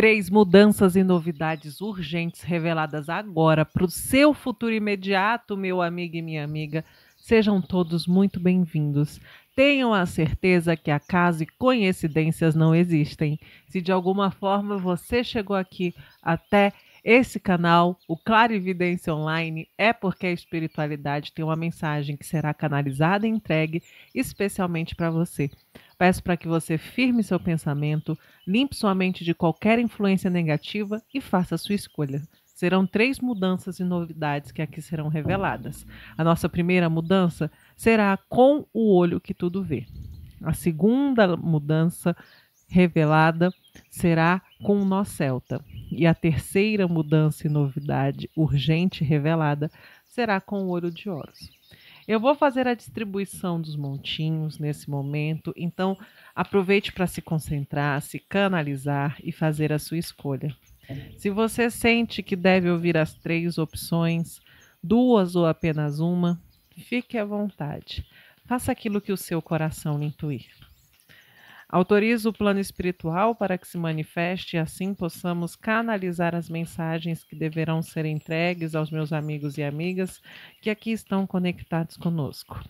Três mudanças e novidades urgentes reveladas agora para o seu futuro imediato, meu amigo e minha amiga. Sejam todos muito bem-vindos. Tenham a certeza que acaso e coincidências não existem. Se de alguma forma você chegou aqui até esse canal, o Clarividência Online, é porque a espiritualidade tem uma mensagem que será canalizada e entregue especialmente para você. Peço para que você firme seu pensamento, limpe sua mente de qualquer influência negativa e faça sua escolha. Serão três mudanças e novidades que aqui serão reveladas. A nossa primeira mudança será com o olho que tudo vê. A segunda mudança revelada será com o nó celta. E a terceira mudança e novidade urgente revelada será com o olho de Horus. Eu vou fazer a distribuição dos montinhos nesse momento, então aproveite para se concentrar, se canalizar e fazer a sua escolha. Se você sente que deve ouvir as três opções, duas ou apenas uma, fique à vontade. Faça aquilo que o seu coração lhe intuir. Autorizo o plano espiritual para que se manifeste e assim possamos canalizar as mensagens que deverão ser entregues aos meus amigos e amigas que aqui estão conectados conosco.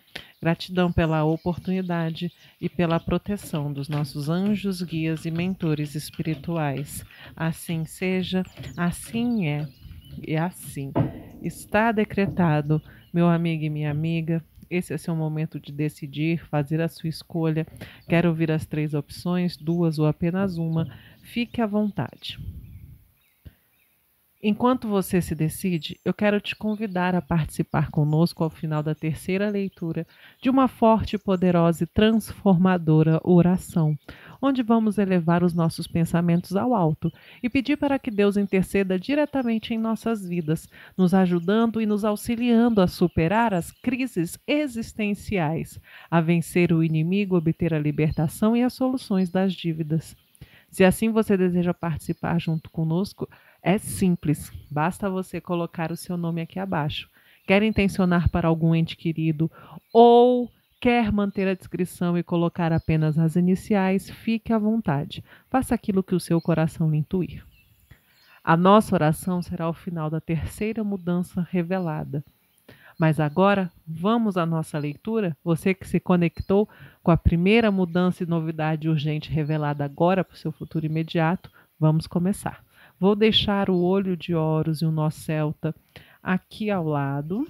Gratidão pela oportunidade e pela proteção dos nossos anjos, guias e mentores espirituais. Assim seja, assim é e assim está decretado, meu amigo e minha amiga esse é seu momento de decidir, fazer a sua escolha. Quero ouvir as três opções, duas ou apenas uma? Fique à vontade. Enquanto você se decide, eu quero te convidar a participar conosco ao final da terceira leitura de uma forte, poderosa e transformadora oração, onde vamos elevar os nossos pensamentos ao alto e pedir para que Deus interceda diretamente em nossas vidas, nos ajudando e nos auxiliando a superar as crises existenciais, a vencer o inimigo, obter a libertação e as soluções das dívidas. Se assim você deseja participar junto conosco, é simples, basta você colocar o seu nome aqui abaixo. Quer intencionar para algum ente querido ou quer manter a descrição e colocar apenas as iniciais, fique à vontade. Faça aquilo que o seu coração lhe intuir. A nossa oração será o final da terceira mudança revelada. Mas agora, vamos à nossa leitura? Você que se conectou com a primeira mudança e novidade urgente revelada agora para o seu futuro imediato, vamos começar. Vou deixar o olho de Horus e o nó celta aqui ao lado.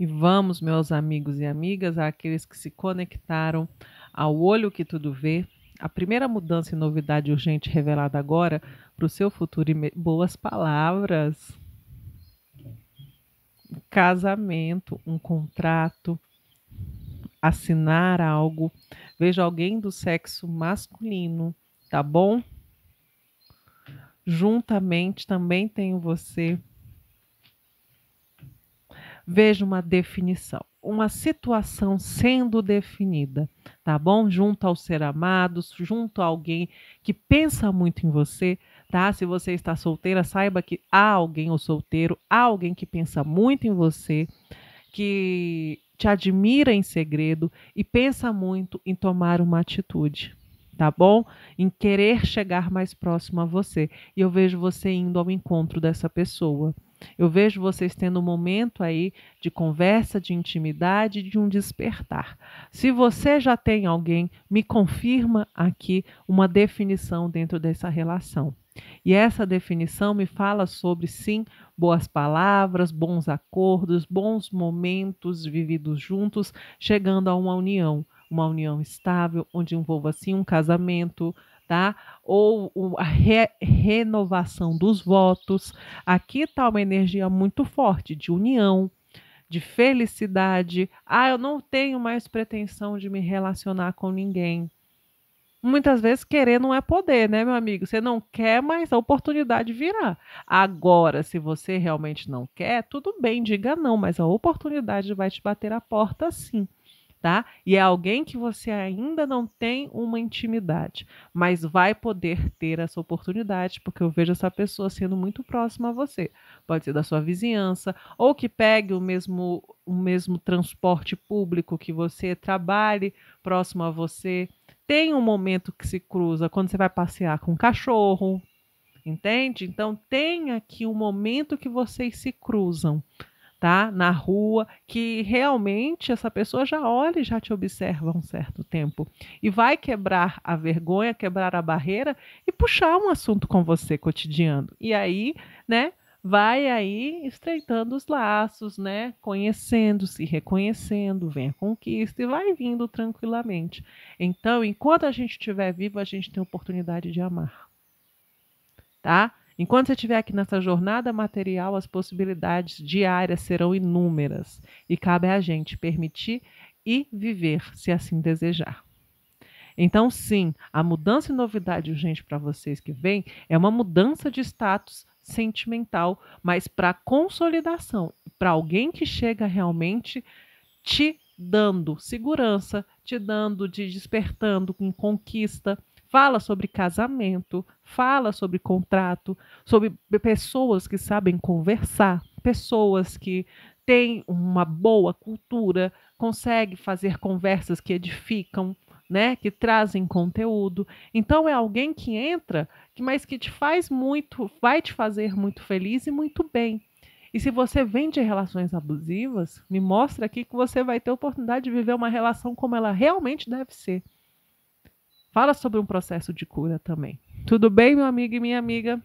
E vamos, meus amigos e amigas, aqueles que se conectaram ao olho que tudo vê, a primeira mudança e novidade urgente revelada agora para o seu futuro e boas palavras. Casamento, um contrato, assinar algo. Veja alguém do sexo masculino, tá bom? juntamente também tenho você. Veja uma definição, uma situação sendo definida, tá bom? Junto ao ser amado, junto a alguém que pensa muito em você, tá? Se você está solteira, saiba que há alguém ou solteiro, há alguém que pensa muito em você, que te admira em segredo e pensa muito em tomar uma atitude tá bom? Em querer chegar mais próximo a você. E eu vejo você indo ao encontro dessa pessoa. Eu vejo vocês tendo um momento aí de conversa, de intimidade, de um despertar. Se você já tem alguém, me confirma aqui uma definição dentro dessa relação. E essa definição me fala sobre, sim, boas palavras, bons acordos, bons momentos vividos juntos, chegando a uma união uma união estável, onde envolva sim um casamento, tá? Ou a re renovação dos votos. Aqui está uma energia muito forte de união, de felicidade. Ah, eu não tenho mais pretensão de me relacionar com ninguém. Muitas vezes querer não é poder, né, meu amigo? Você não quer, mas a oportunidade virá. Agora, se você realmente não quer, tudo bem, diga não, mas a oportunidade vai te bater a porta sim tá? E é alguém que você ainda não tem uma intimidade, mas vai poder ter essa oportunidade, porque eu vejo essa pessoa sendo muito próxima a você. Pode ser da sua vizinhança, ou que pegue o mesmo, o mesmo transporte público que você, trabalhe próximo a você. Tem um momento que se cruza quando você vai passear com um cachorro, entende? Então tem aqui um momento que vocês se cruzam tá? Na rua, que realmente essa pessoa já olha e já te observa um certo tempo. E vai quebrar a vergonha, quebrar a barreira e puxar um assunto com você cotidiano. E aí, né? Vai aí estreitando os laços, né? Conhecendo-se, reconhecendo, vem a conquista e vai vindo tranquilamente. Então, enquanto a gente estiver vivo, a gente tem oportunidade de amar. Tá? Enquanto você estiver aqui nessa jornada material, as possibilidades diárias serão inúmeras e cabe a gente permitir e viver, se assim desejar. Então, sim, a mudança e novidade urgente para vocês que vem é uma mudança de status sentimental, mas para consolidação, para alguém que chega realmente te dando segurança, te dando, te despertando com conquista, fala sobre casamento, fala sobre contrato, sobre pessoas que sabem conversar, pessoas que têm uma boa cultura, conseguem fazer conversas que edificam, né, que trazem conteúdo. Então é alguém que entra, mas que te faz muito, vai te fazer muito feliz e muito bem. E se você vem de relações abusivas, me mostra aqui que você vai ter oportunidade de viver uma relação como ela realmente deve ser fala sobre um processo de cura também. Tudo bem, meu amigo e minha amiga?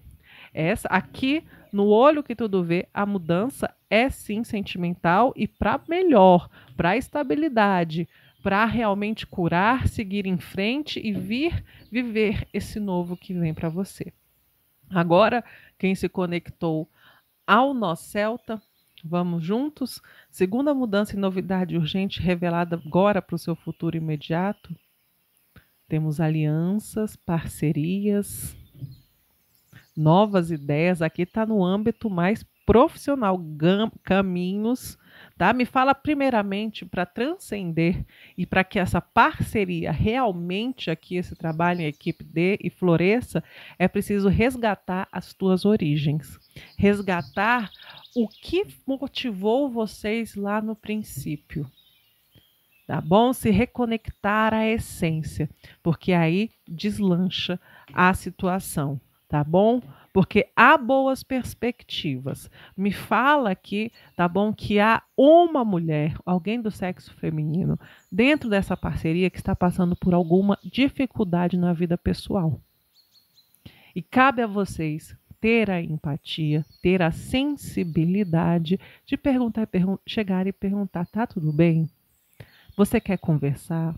Essa aqui no olho que tudo vê, a mudança é sim sentimental e para melhor, para estabilidade, para realmente curar, seguir em frente e vir viver esse novo que vem para você. Agora, quem se conectou ao nosso celta, vamos juntos. Segunda mudança e novidade urgente revelada agora para o seu futuro imediato, temos alianças, parcerias, novas ideias. Aqui está no âmbito mais profissional, caminhos. Tá? Me fala primeiramente para transcender e para que essa parceria realmente aqui, esse trabalho em equipe dê e floresça, é preciso resgatar as tuas origens, resgatar o que motivou vocês lá no princípio. Tá bom? Se reconectar à essência, porque aí deslancha a situação, tá bom? Porque há boas perspectivas. Me fala aqui, tá bom, que há uma mulher, alguém do sexo feminino, dentro dessa parceria que está passando por alguma dificuldade na vida pessoal. E cabe a vocês ter a empatia, ter a sensibilidade de perguntar, chegar e perguntar: tá tudo bem? Você quer conversar?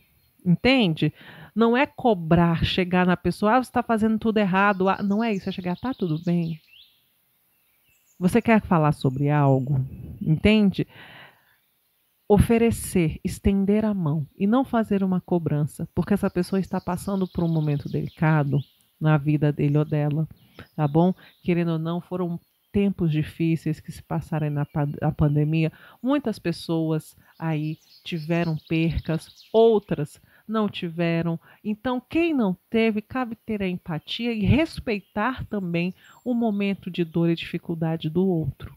Entende? Não é cobrar, chegar na pessoa, ah, você está fazendo tudo errado. Ah, não é isso, é chegar, tá tudo bem. Você quer falar sobre algo? Entende? Oferecer, estender a mão e não fazer uma cobrança, porque essa pessoa está passando por um momento delicado na vida dele ou dela, tá bom? Querendo ou não, foram tempos difíceis que se passarem na a pandemia, muitas pessoas aí tiveram percas, outras não tiveram. Então, quem não teve, cabe ter a empatia e respeitar também o momento de dor e dificuldade do outro.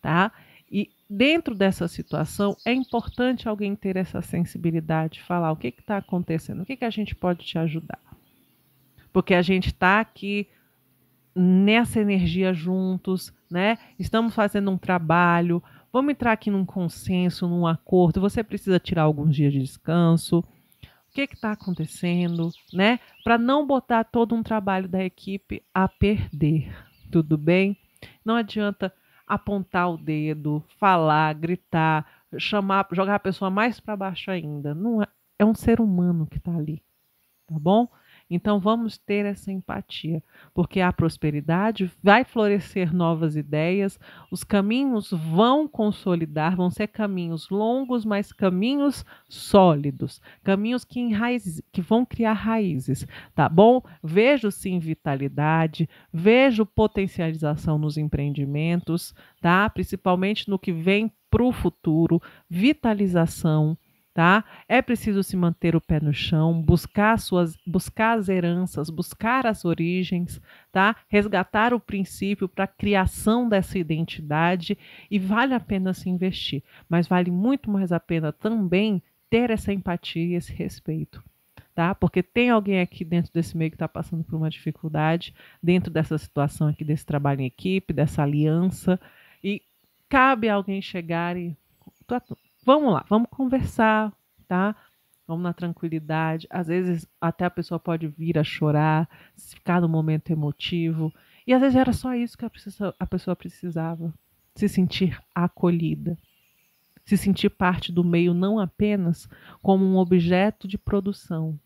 Tá? E dentro dessa situação, é importante alguém ter essa sensibilidade, falar o que está acontecendo, o que, que a gente pode te ajudar. Porque a gente está aqui nessa energia juntos, né? Estamos fazendo um trabalho, vamos entrar aqui num consenso, num acordo. Você precisa tirar alguns dias de descanso. O que é está acontecendo, né? Para não botar todo um trabalho da equipe a perder, tudo bem? Não adianta apontar o dedo, falar, gritar, chamar, jogar a pessoa mais para baixo ainda. Não é, é um ser humano que está ali, tá bom? Então vamos ter essa empatia, porque a prosperidade vai florescer novas ideias, os caminhos vão consolidar, vão ser caminhos longos, mas caminhos sólidos, caminhos que, enraiz, que vão criar raízes, tá bom? Vejo sim vitalidade, vejo potencialização nos empreendimentos, tá? Principalmente no que vem para o futuro, vitalização, tá? É preciso se manter o pé no chão, buscar suas, buscar as heranças, buscar as origens, tá? Resgatar o princípio para a criação dessa identidade e vale a pena se investir, mas vale muito mais a pena também ter essa empatia e esse respeito. Tá? Porque tem alguém aqui dentro desse meio que está passando por uma dificuldade, dentro dessa situação aqui, desse trabalho em equipe, dessa aliança, e cabe alguém chegar e vamos lá, vamos conversar, tá? Vamos na tranquilidade. Às vezes até a pessoa pode vir a chorar, ficar no momento emotivo. E às vezes era só isso que a, a pessoa precisava: se sentir acolhida, se sentir parte do meio, não apenas como um objeto de produção,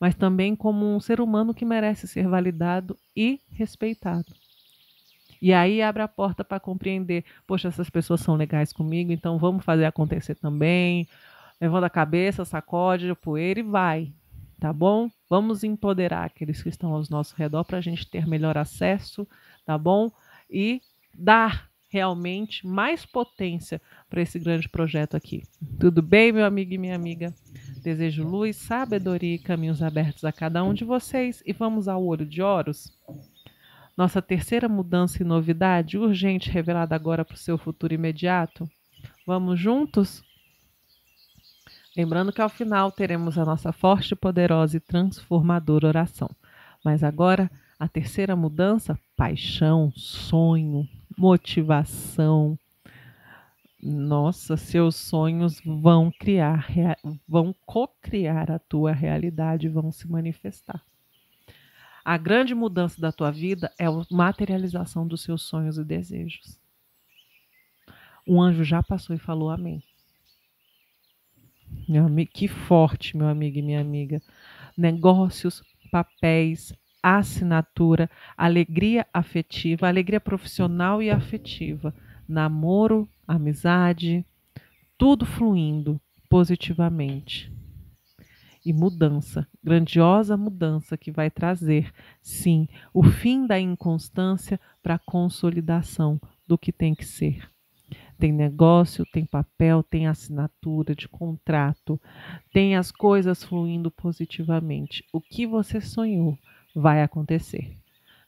mas também como um ser humano que merece ser validado e respeitado. E aí abre a porta para compreender, poxa, essas pessoas são legais comigo, então vamos fazer acontecer também. Levanta a cabeça, sacode a poeira e vai, tá bom? Vamos empoderar aqueles que estão ao nosso redor para a gente ter melhor acesso, tá bom? E dar realmente mais potência para esse grande projeto aqui. Tudo bem, meu amigo e minha amiga? Desejo luz, sabedoria e caminhos abertos a cada um de vocês e vamos ao olho de oros. Nossa terceira mudança e novidade, urgente, revelada agora para o seu futuro imediato? Vamos juntos? Lembrando que ao final teremos a nossa forte, poderosa e transformadora oração. Mas agora, a terceira mudança: paixão, sonho, motivação. Nossa, seus sonhos vão criar, vão co-criar a tua realidade, vão se manifestar. A grande mudança da tua vida é a materialização dos seus sonhos e desejos. Um anjo já passou e falou amém. Meu amigo, que forte, meu amigo e minha amiga. Negócios, papéis, assinatura, alegria afetiva, alegria profissional e afetiva, namoro, amizade, tudo fluindo positivamente e mudança, grandiosa mudança que vai trazer, sim, o fim da inconstância para a consolidação do que tem que ser. Tem negócio, tem papel, tem assinatura de contrato, tem as coisas fluindo positivamente. O que você sonhou vai acontecer.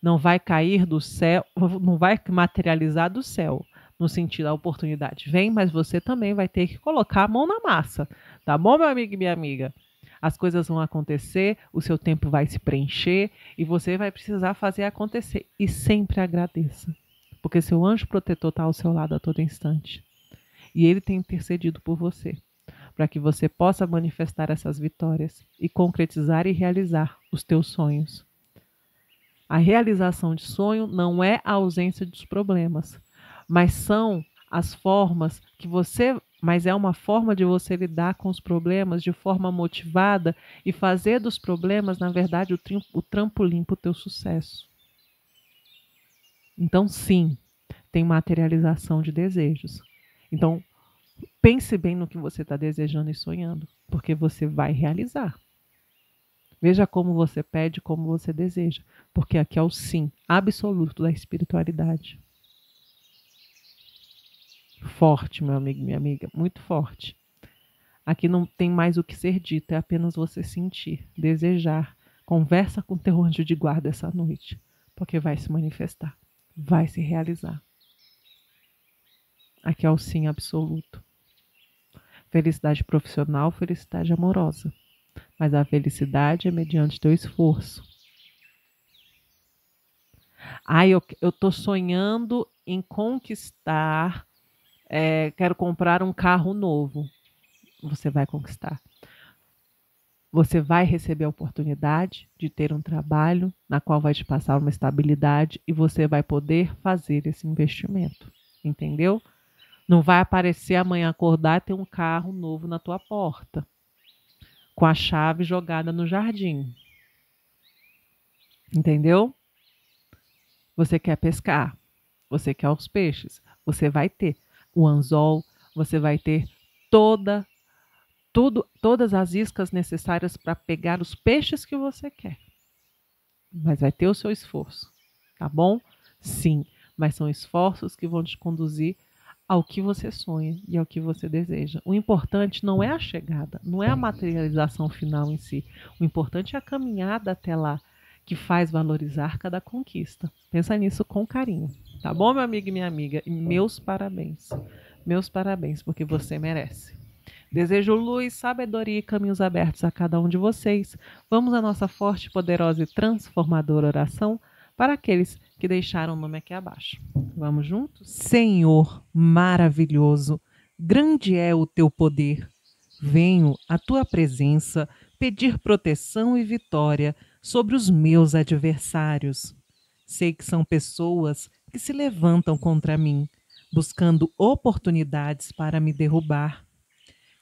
Não vai cair do céu, não vai materializar do céu, no sentido da oportunidade vem, mas você também vai ter que colocar a mão na massa, tá bom, meu amigo e minha amiga? as coisas vão acontecer, o seu tempo vai se preencher e você vai precisar fazer acontecer. E sempre agradeça, porque seu anjo protetor está ao seu lado a todo instante. E ele tem intercedido por você, para que você possa manifestar essas vitórias e concretizar e realizar os teus sonhos. A realização de sonho não é a ausência dos problemas, mas são as formas que você mas é uma forma de você lidar com os problemas de forma motivada e fazer dos problemas, na verdade, o, o trampolim para o teu sucesso. Então, sim, tem materialização de desejos. Então, pense bem no que você está desejando e sonhando, porque você vai realizar. Veja como você pede, como você deseja, porque aqui é o sim absoluto da espiritualidade forte, meu amigo, minha amiga, muito forte. Aqui não tem mais o que ser dito, é apenas você sentir, desejar. Conversa com teu anjo de guarda essa noite, porque vai se manifestar, vai se realizar. Aqui é o sim absoluto. Felicidade profissional, felicidade amorosa. Mas a felicidade é mediante teu esforço. Ai, eu, eu tô sonhando em conquistar é, quero comprar um carro novo. Você vai conquistar. Você vai receber a oportunidade de ter um trabalho na qual vai te passar uma estabilidade e você vai poder fazer esse investimento. Entendeu? Não vai aparecer amanhã acordar e ter um carro novo na tua porta, com a chave jogada no jardim. Entendeu? Você quer pescar, você quer os peixes, você vai ter o anzol, você vai ter toda tudo, todas as iscas necessárias para pegar os peixes que você quer. Mas vai ter o seu esforço, tá bom? Sim, mas são esforços que vão te conduzir ao que você sonha e ao que você deseja. O importante não é a chegada, não é a materialização final em si. O importante é a caminhada até lá, que faz valorizar cada conquista. Pensa nisso com carinho. Tá bom, meu amigo e minha amiga? E tá. meus parabéns. Meus parabéns, porque você merece. Desejo luz, sabedoria e caminhos abertos a cada um de vocês. Vamos à nossa forte, poderosa e transformadora oração para aqueles que deixaram o nome aqui abaixo. Vamos juntos? Senhor maravilhoso, grande é o teu poder. Venho à tua presença pedir proteção e vitória sobre os meus adversários. Sei que são pessoas que se levantam contra mim, buscando oportunidades para me derrubar.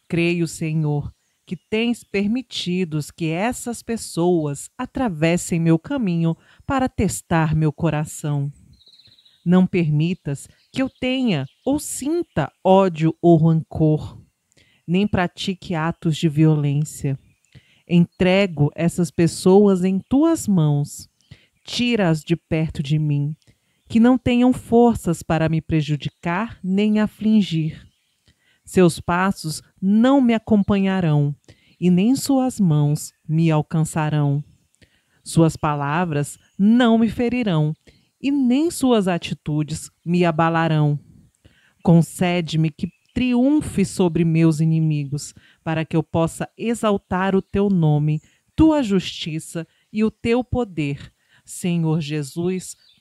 Creio, Senhor, que tens permitido que essas pessoas atravessem meu caminho para testar meu coração. Não permitas que eu tenha ou sinta ódio ou rancor, nem pratique atos de violência. Entrego essas pessoas em tuas mãos. Tira-as de perto de mim que não tenham forças para me prejudicar nem afligir. Seus passos não me acompanharão, e nem suas mãos me alcançarão. Suas palavras não me ferirão, e nem suas atitudes me abalarão. Concede-me que triunfe sobre meus inimigos, para que eu possa exaltar o teu nome, tua justiça e o teu poder. Senhor Jesus,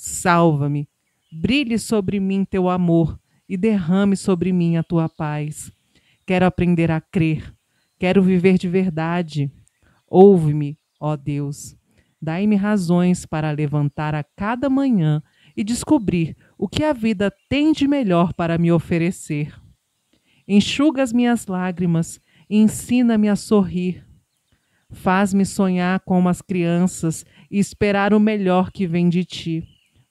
Salva-me. Brilhe sobre mim teu amor e derrame sobre mim a tua paz. Quero aprender a crer. Quero viver de verdade. Ouve-me, ó Deus. Dai-me razões para levantar a cada manhã e descobrir o que a vida tem de melhor para me oferecer. Enxuga as minhas lágrimas e ensina-me a sorrir. Faz-me sonhar como as crianças e esperar o melhor que vem de ti.